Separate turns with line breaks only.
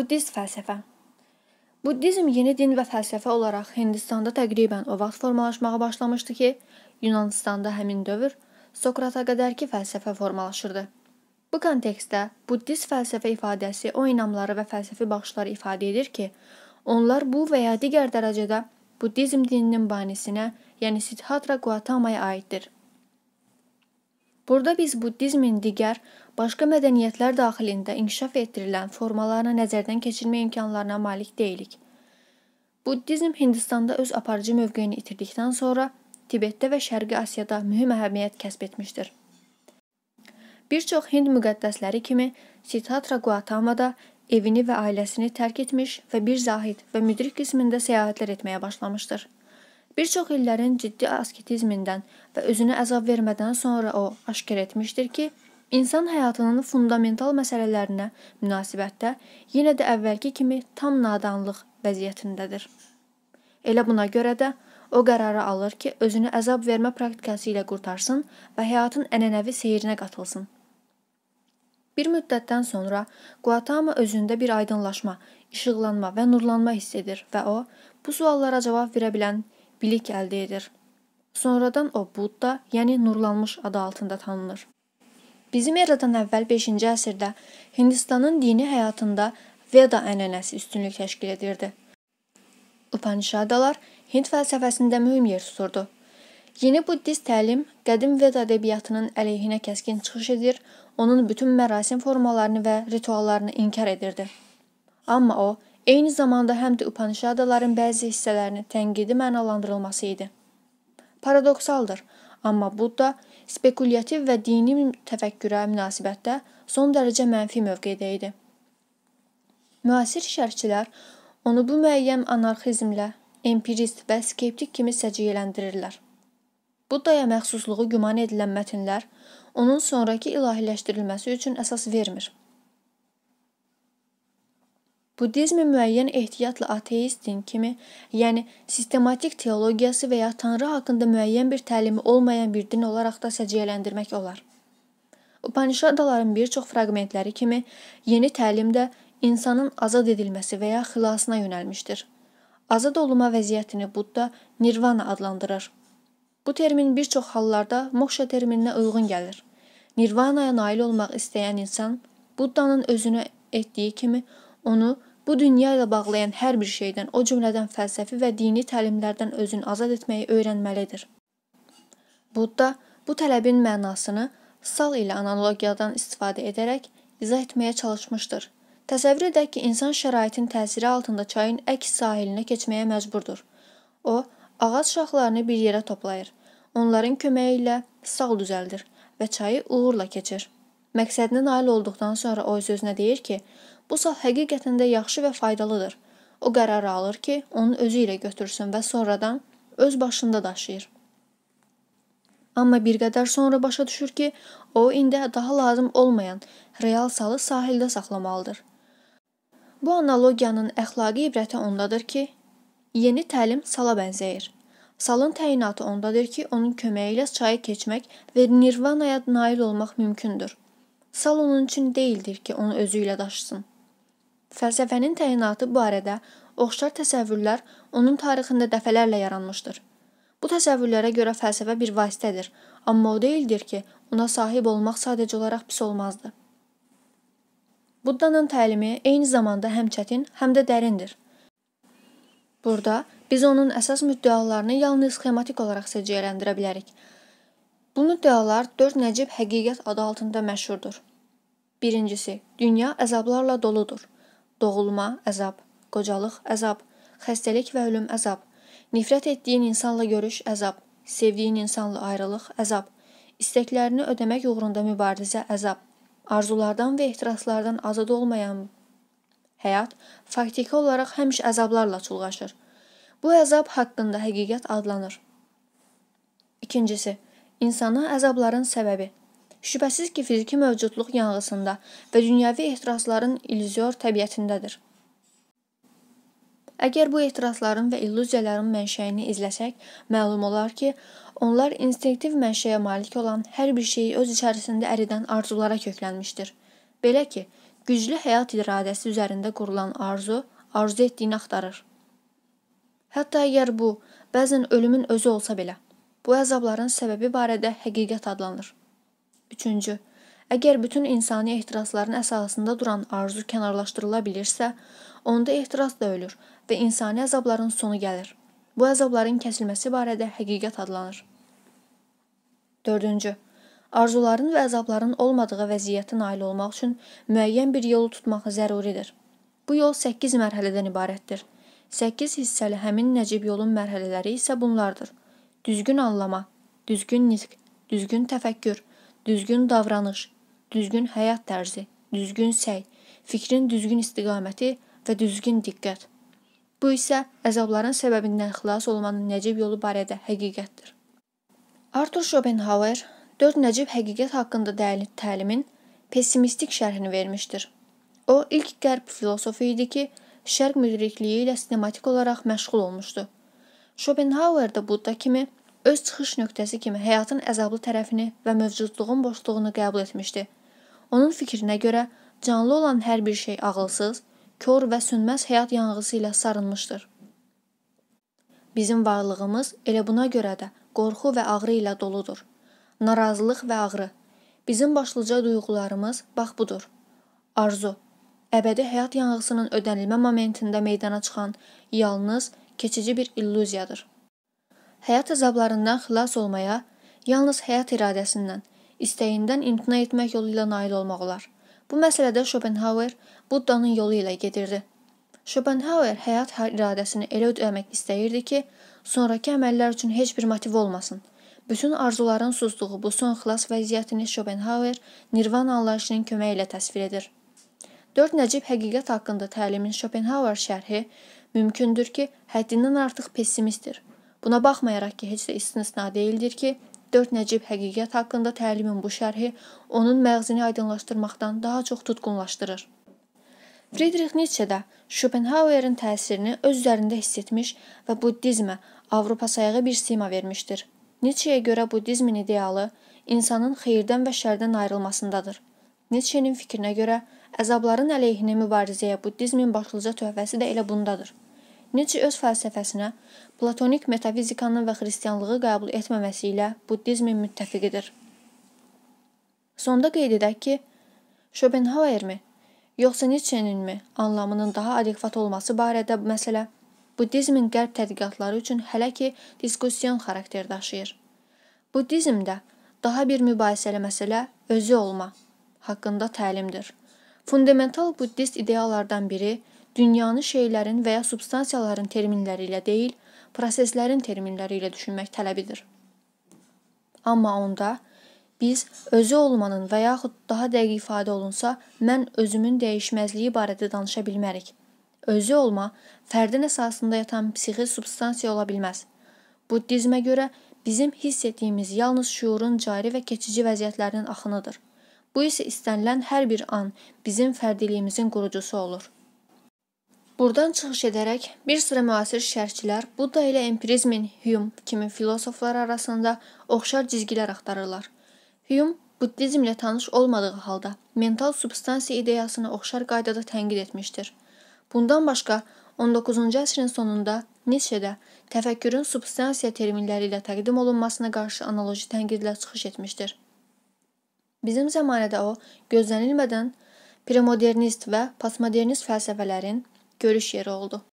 Buddist fəlsəfə Buddizm yeni din və fəlsəfə olaraq Hindistanda təqribən o vaxt formalaşmağa başlamışdı ki, Yunanıstanda həmin dövr Sokrata qədərki fəlsəfə formalaşırdı. Bu kontekstdə Buddist fəlsəfə ifadəsi o inamları və fəlsəfi baxışları ifadə edir ki, onlar bu və ya digər dərəcədə Buddizm dininin banisinə, yəni Siddhatra Gautama-ya aiddir. Burada biz buddizmin digər başqa mədəniyyətlər daxilində inkişaf etdirilən formalarını nəzərdən keçirmə imkanlarına malik deyilik. Buddizm Hindistanda öz aparıcı mövqeyini itirdikdən sonra Tibetdə və Şərqi Asiyada mühüm əhəmiyyət kəsb etmişdir. Bir çox Hind müqəddəsləri kimi Siddhartha Gautama da evini və ailəsini tərk etmiş və bir zahid və müdrik qismində səyahətlər etməyə başlamışdır. Bir çox illərin ciddi asketizmindən və özünə əzab vermədən sonra o aşkar etmişdir ki, insan həyatının fundamental məsələlərinə münasibətdə yenə də əvvəlki kimi tam nadanlıq vəziyyətindədir. Elə buna görə də o qərarı alır ki, özünü əzab vermə praktikası ilə qurtarsın və həyatın ənənəvi seyrinə qatılsın. Bir müddətdən sonra Guatama özündə bir aydınlaşma, işıqlanma və nurlanma hiss edir və o bu suallara cavab verə bilən bilik əldə edir. Sonradan o Budda, yəni nurlanmış adı altında tanınır. Bizim eradan əvvəl 5-ci əsrdə Hindistanın dini həyatında Veda ənənəsi üstünlük təşkil edirdi. Upanishadalar Hind fəlsəfəsində mühüm yer tuturdu. Yeni buddist təlim qədim Veda ədəbiyyatının əleyhinə kəskin çıxış edir, onun bütün mərasim formalarını və rituallarını inkar edirdi. Amma o Eyni zamanda həm də Upanishadaların bəzi hissələrinin tənqidi mənalandırılması idi. Paradoksaldır, amma Budda spekulyativ və dini təfəkkürə münasibətdə son dərəcə mənfi mövqedə idi. Müasir şərhçilər onu bu müəyyən anarxizmlə empirist və skeptik kimi səciyyələndirirlər. Buddaya məxsusluğu güman edilən mətnlər onun sonrakı ilahiləşdirilməsi üçün əsas vermir. Budizmi müəyyən ehtiyatla ateistin kimi, yəni sistematik teologiyası və ya tanrı haqqında müəyyən bir təlimi olmayan bir din olaraq da səciyyələndirmək olar. Upanişadaların bir çox fraqmentləri kimi yeni təlim də insanın azad edilməsi və ya xilasına yönəlmişdir. Azad olma vəziyyətini Budda nirvana adlandırır. Bu termin bir çox hallarda mokşa termininə uyğun gəlir. Nirvanaya nail olmaq istəyən insan Buddanın özünə etdiyi kimi onu Bu dünya ilə bağlayan hər bir şeydən, o cümlədən fəlsəfi və dini təlimlərdən özünü azad etməyi öyrənməlidir. Budda bu tələbin mənasını sal ilə analogiyadan istifadə edərək izah etməyə çalışmışdır. Təsəvvür edək ki, insan şəraitin təsiri altında çayın əks sahilinə keçməyə məcburdur. O, ağac şaxlarını bir yerə toplayır. Onların köməyi ilə sal düzəldir və çayı uğurla keçir. Məqsədinə nail olduqdan sonra o öz-özünə deyir ki, Busa həqiqətən də yaxşı və faydalıdır. O qərar alır ki, onu özü ilə götürsün və sonradan öz başında daşıyır. Amma bir qədər sonra başa düşür ki, o indi daha lazım olmayan real salı sahildə saxlamalıdır. Bu analogiyanın əxlaqi ibrəti ondadır ki, yeni təlim sala bənzəyir. Salın təyinatı ondadır ki, onun köməyi ilə çayı keçmək və nirvanaya nail olmaq mümkündür. Sal onun üçün deyildir ki, onu özü ilə daşısın. Fəlsəfənin təyinatı barədə oxşar təsəvvürlər onun tarixində dəfələrlə yaranmışdır. Bu təsəvvürlərə görə fəlsəfə bir vasitədir, amma o deyildir ki, ona sahib olmaq sadəcə olaraq pis olmazdı. Buddanın təlimi eyni zamanda həm çətin, həm də dərindir. Burada biz onun əsas müddəalarını yalnız sxematik olaraq səciyyələndirə bilərik. Bu müddəalar 4 Nəcib həqiqət adı altında məşhurdur. Birincisi, dünya əzablarla doludur doğulma əzab, qocalıq əzab, xəstəlik və ölüm əzab, nifrət etdiyin insanla görüş əzab, sevdiyin insanla ayrılıq əzab, istəklərini ödəmək uğrunda mübarizə əzab, arzulardan və ehtiraslardan azad olmayan həyat faktiki olaraq həmişə əzablarla çulğaşır. Bu əzab haqqında həqiqət adlanır. İkincisi, insana əzabların səbəbi Şübhəsiz ki, fiziki mövcudluq yanğısında və dünyəvi ehtirasların illüzyor təbiətindədir. Əgər bu ehtirasların və illüziyaların mənşəyini izləsək, məlum olar ki, onlar instinktiv mənşəyə malik olan hər bir şeyi öz içərisində əridən arzulara köklənmişdir. Belə ki, güclü həyat iradəsi üzərində qurulan arzu arzu etdiyini axtarır. Hətta əgər bu bəzən ölümün özü olsa belə, bu əzabların səbəbi barədə həqiqət adlanır. Üçüncü, əgər bütün insani ehtirasların əsasında duran arzu kənarlaşdırıla bilirsə, onda ehtiras da ölür və insani əzabların sonu gəlir. Bu əzabların kəsilməsi barədə həqiqət adlanır. Dördüncü, arzuların və əzabların olmadığı vəziyyətə nail olmaq üçün müəyyən bir yolu tutmaq zəruridir. Bu yol 8 mərhələdən ibarətdir. 8 hissəli həmin Nəcib yolun mərhələləri isə bunlardır: düzgün anlama, düzgün nitq, düzgün təfəkkür, düzgün davranış, düzgün həyat tərzi, düzgün səy, fikrin düzgün istiqaməti və düzgün diqqət. Bu isə əzabların səbəbindən xilas olmanın nəcib yolu barədə həqiqətdir. Arthur Schopenhauer 4 nəcib həqiqət haqqında dəli təlimin pessimistik şərhini vermişdir. O ilk qərb filosofu idi ki, şərq müdrikliyi ilə sistematik olaraq məşğul olmuşdu. Schopenhauer də Budda kimi öz çıxış nöqtəsi kimi həyatın əzablı tərəfini və mövcudluğun boşluğunu qəbul etmişdi. Onun fikrinə görə canlı olan hər bir şey ağılsız, kör və sönməz həyat yanğısı ilə sarılmışdır. Bizim varlığımız elə buna görə də qorxu və ağrı ilə doludur. Narazılıq və ağrı bizim başlıca duyğularımız bax budur. Arzu əbədi həyat yanğısının ödənilmə momentində meydana çıxan yalnız keçici bir illüziyadır həyat əzablarından xilas olmaya yalnız həyat iradəsindən, istəyindən imtina etmək yolu ilə nail olmaq olar. Bu məsələdə Schopenhauer Buddanın yolu ilə gedirdi. Schopenhauer həyat iradəsini elə ödəmək istəyirdi ki, sonrakı əməllər üçün heç bir motiv olmasın. Bütün arzuların susduğu bu son xilas vəziyyətini Schopenhauer Nirvana anlayışının köməyi ilə təsvir edir. 4 Nəcib həqiqət haqqında təlimin Schopenhauer şərhi mümkündür ki, həddindən artıq pessimistdir Buna baxmayaraq ki, heç də istisna deyildir ki, 4 Nəcib həqiqət haqqında təlimin bu şərhi onun məğzini aydınlaşdırmaqdan daha çox tutqunlaşdırır. Friedrich Nietzsche də Schopenhauerin təsirini öz üzərində hiss etmiş və buddizmə Avropa sayağı bir sima vermişdir. Nietzsche-yə görə buddizmin idealı insanın xeyirdən və şərdən ayrılmasındadır. Nietzsche-nin fikrinə görə əzabların əleyhinə mübarizəyə buddizmin başlıca töhfəsi də elə bundadır. Nieçe öz fəlsəfəsinə platonik metafizikanı və xristianlığı qəbul etməməsi ilə buddizmin müttəfiqidir. Sonda qeyd edək ki, Schopenhauer-mi, yoxsa Nietzsche-ninmi anlamının daha adekvat olması barədə məsələ buddizmin qərb tədqiqatları üçün hələ ki diskusyon xarakter daşıyır. Buddizmdə daha bir mübahisəli məsələ özü olma haqqında təlimdir. Fundamental buddist ideyalardan biri dünyanı şeylərin və ya substansiyaların terminləri ilə deyil, proseslərin terminləri ilə düşünmək tələbidir. Amma onda biz özü olmanın və yaxud daha dəqiq ifadə olunsa, mən özümün dəyişməzliyi barədə danışa bilmərik. Özü olma fərdin əsasında yatan psixi substansiya ola bilməz. Buddizmə görə bizim hiss etdiyimiz yalnız şüurun cari və keçici vəziyyətlərinin axınıdır. Bu isə istənilən hər bir an bizim fərdiliyimizin qurucusu olur. Burdan çıxış edərək bir sıra müasir şərhçilər Budda ilə empirizmin Hume kimi filosoflar arasında oxşar cizgilər axtarırlar. Hume buddizmlə tanış olmadığı halda mental substansiya ideyasını oxşar qaydada tənqid etmişdir. Bundan başqa 19-cu əsrin sonunda Nietzsche-də təfəkkürün substansiya terminləri ilə təqdim olunmasına qarşı analoji tənqidlə çıxış etmişdir. Bizim zəmanədə o gözlənilmədən premodernist və postmodernist fəlsəfələrin görüş yeri oldu.